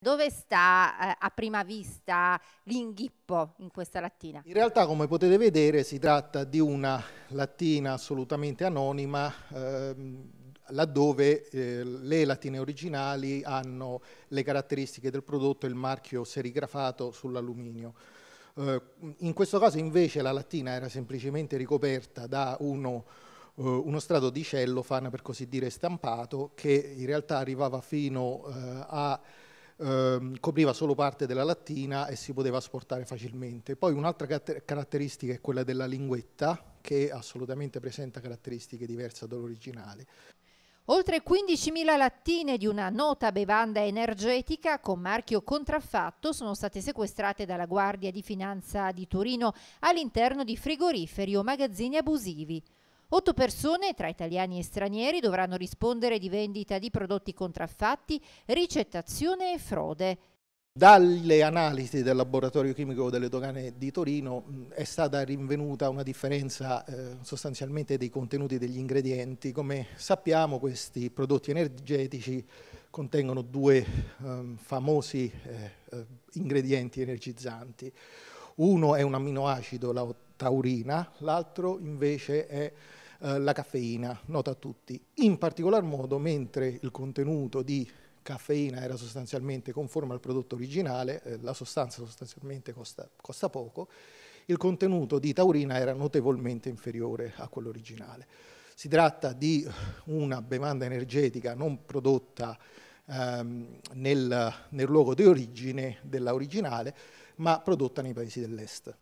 Dove sta eh, a prima vista l'inghippo in questa lattina? In realtà, come potete vedere, si tratta di una lattina assolutamente anonima, ehm, laddove eh, le lattine originali hanno le caratteristiche del prodotto e il marchio serigrafato sull'alluminio. Eh, in questo caso, invece, la lattina era semplicemente ricoperta da uno eh, uno strato di cellofan, per così dire, stampato, che in realtà arrivava fino eh, a eh, copriva solo parte della lattina e si poteva asportare facilmente. Poi un'altra caratteristica è quella della linguetta, che assolutamente presenta caratteristiche diverse dall'originale. Oltre 15.000 lattine di una nota bevanda energetica con marchio contraffatto sono state sequestrate dalla Guardia di Finanza di Torino all'interno di frigoriferi o magazzini abusivi. Otto persone, tra italiani e stranieri, dovranno rispondere di vendita di prodotti contraffatti, ricettazione e frode. Dalle analisi del laboratorio chimico delle dogane di Torino è stata rinvenuta una differenza eh, sostanzialmente dei contenuti degli ingredienti. Come sappiamo questi prodotti energetici contengono due ehm, eh, famosi eh, ingredienti energizzanti. Uno è un amminoacido, la taurina, l'altro invece è eh, la caffeina, nota a tutti. In particolar modo, mentre il contenuto di caffeina era sostanzialmente conforme al prodotto originale, eh, la sostanza sostanzialmente costa, costa poco, il contenuto di taurina era notevolmente inferiore a quello originale. Si tratta di una bevanda energetica non prodotta ehm, nel, nel luogo di origine della originale, ma prodotta nei paesi dell'est.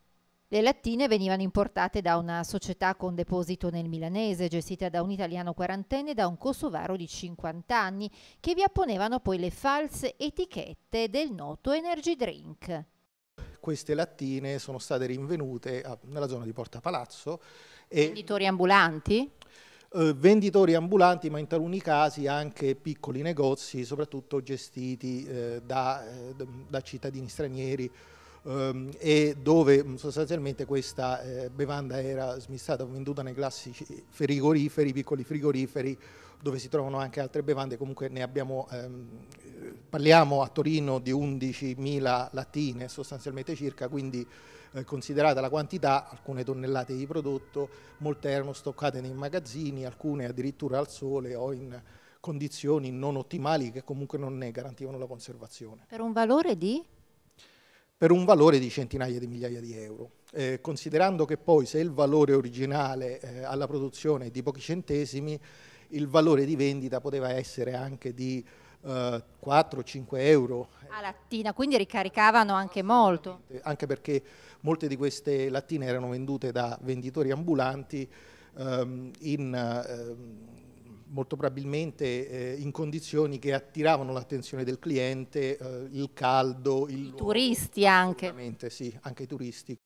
Le lattine venivano importate da una società con deposito nel Milanese, gestita da un italiano quarantenne e da un kosovaro di 50 anni, che vi apponevano poi le false etichette del noto energy drink. Queste lattine sono state rinvenute ah, nella zona di Porta Palazzo. E venditori ambulanti? Eh, venditori ambulanti, ma in taluni casi anche piccoli negozi, soprattutto gestiti eh, da, eh, da cittadini stranieri ehm, e dove mm, sostanzialmente questa eh, bevanda era smistata, venduta nei classici frigoriferi, piccoli frigoriferi, dove si trovano anche altre bevande, comunque ne abbiamo, ehm, parliamo a Torino di 11.000 lattine sostanzialmente circa, quindi eh, considerata la quantità, alcune tonnellate di prodotto, molte erano stoccate nei magazzini, alcune addirittura al sole o in condizioni non ottimali che comunque non ne garantivano la conservazione. Per un valore di? per un valore di centinaia di migliaia di euro. Eh, considerando che poi se il valore originale eh, alla produzione è di pochi centesimi, il valore di vendita poteva essere anche di eh, 4-5 euro. A lattina, quindi ricaricavano anche molto. Anche perché molte di queste lattine erano vendute da venditori ambulanti ehm, in... Ehm, molto probabilmente eh, in condizioni che attiravano l'attenzione del cliente, eh, il caldo, il, I turisti anche. Sì, anche i turisti.